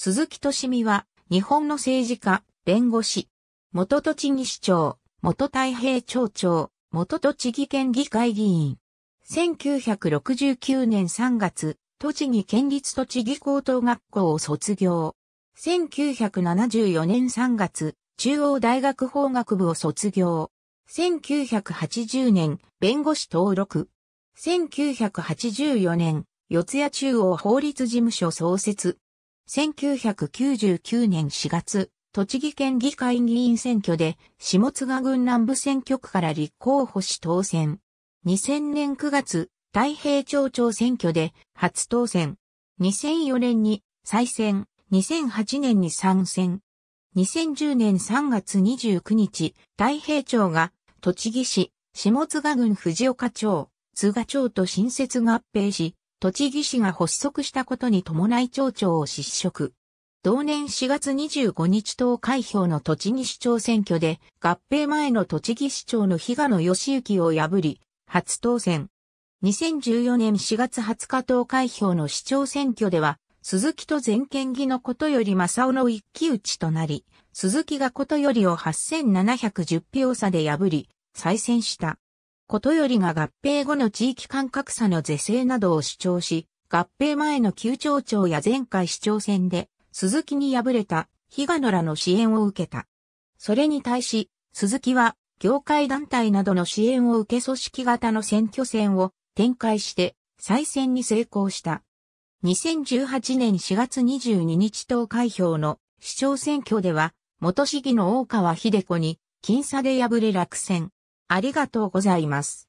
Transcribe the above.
鈴木敏美は、日本の政治家、弁護士、元栃木市長、元太平町長、元栃木県議会議員。1969年3月、栃木県立栃木高等学校を卒業。1974年3月、中央大学法学部を卒業。1980年、弁護士登録。1984年、四谷中央法律事務所創設。1999年4月、栃木県議会議員選挙で、下津賀郡南部選挙区から立候補し当選。2000年9月、太平町長選挙で初当選。2004年に再選。2008年に参戦。2010年3月29日、太平町が栃木市、下津賀郡藤岡町、津賀町と新設合併し、栃木市が発足したことに伴い町長を失職。同年4月25日党開票の栃木市長選挙で合併前の栃木市長の日賀野義行を破り、初当選。2014年4月20日党開票の市長選挙では、鈴木と全県議のことより正雄の一騎打ちとなり、鈴木がことよりを8710票差で破り、再選した。ことよりが合併後の地域間格差の是正などを主張し、合併前の旧町長や前回市長選で、鈴木に敗れた、比賀野らの支援を受けた。それに対し、鈴木は、業界団体などの支援を受け組織型の選挙戦を展開して、再選に成功した。2018年4月22日投開票の市長選挙では、元市議の大川秀子に、僅差で敗れ落選。ありがとうございます。